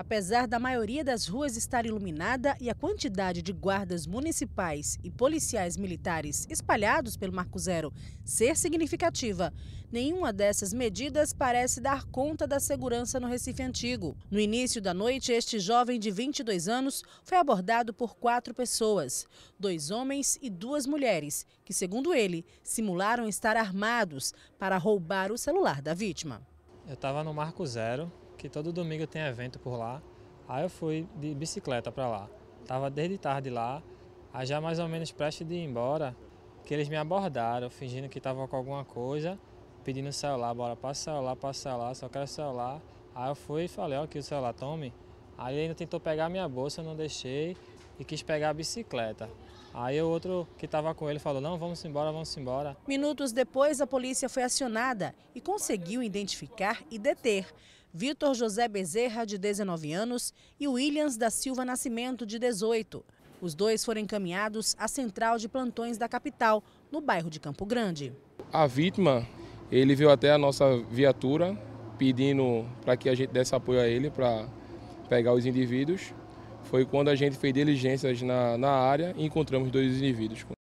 Apesar da maioria das ruas estar iluminada e a quantidade de guardas municipais e policiais militares espalhados pelo Marco Zero ser significativa, nenhuma dessas medidas parece dar conta da segurança no Recife Antigo. No início da noite, este jovem de 22 anos foi abordado por quatro pessoas, dois homens e duas mulheres, que, segundo ele, simularam estar armados para roubar o celular da vítima. Eu estava no Marco Zero, que todo domingo tem evento por lá. Aí eu fui de bicicleta para lá. Tava desde tarde lá, aí já mais ou menos prestes de ir embora, que eles me abordaram, fingindo que tava com alguma coisa, pedindo celular, bora passa celular, passa celular, só quero celular. Aí eu fui e falei, ó, que o celular tome. Aí ele ainda tentou pegar minha bolsa, eu não deixei e quis pegar a bicicleta. Aí o outro que estava com ele falou: "Não, vamos embora, vamos embora". Minutos depois, a polícia foi acionada e conseguiu identificar e deter. Vitor José Bezerra, de 19 anos, e Williams da Silva Nascimento, de 18. Os dois foram encaminhados à central de plantões da capital, no bairro de Campo Grande. A vítima, ele veio até a nossa viatura pedindo para que a gente desse apoio a ele para pegar os indivíduos. Foi quando a gente fez diligências na, na área e encontramos dois indivíduos.